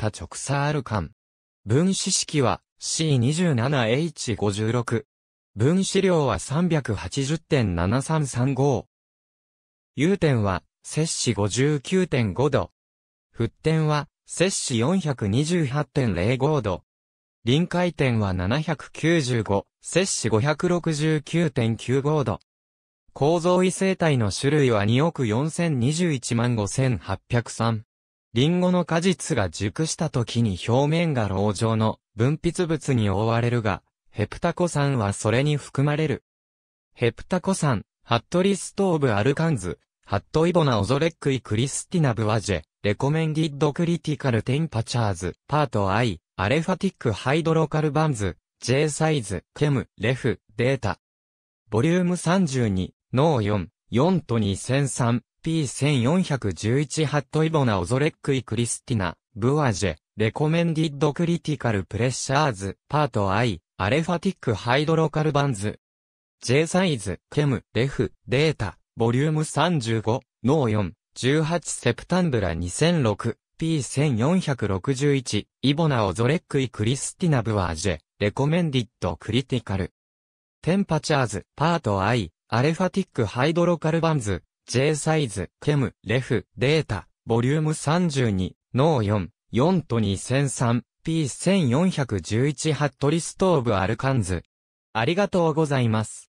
った直サール間。分子式は C27H56。分子量は380.7335。融点は摂氏59.5度。沸点は摂氏428.05度。臨界点は795、摂氏569.95度。構造異性体の種類は2億4021万5803。リンゴの果実が熟した時に表面が老状の分泌物に覆われるが、ヘプタコ酸はそれに含まれる。ヘプタコ酸、ハットリストーブアルカンズ、ハットイボナオゾレックイクリスティナブワジェ、レコメンディッドクリティカルテンパチャーズ、パート I、アレファティックハイドロカルバンズ、J サイズ、ケム、レフ、データ。ボリューム32、ノー4、4と2003、P1411 ハットイボナオゾレックイクリスティナ、ブアジェ、レコメンディッドクリティカルプレッシャーズ、パート I、アレファティックハイドロカルバンズ。J サイズ、ケム、レフ、データ、ボリューム35、ノー4、18セプタンブラ2006、P1461、イボナオゾレックイクリスティナブアジェ、レコメンディッドクリティカル。テンパチャーズ、パート I、アレファティックハイドロカルバンズ、J サイズ、ケム、レフ、データ、ボリューム32、ノー4、4と2003、P1411 ハットリストーブアルカンズ。ありがとうございます。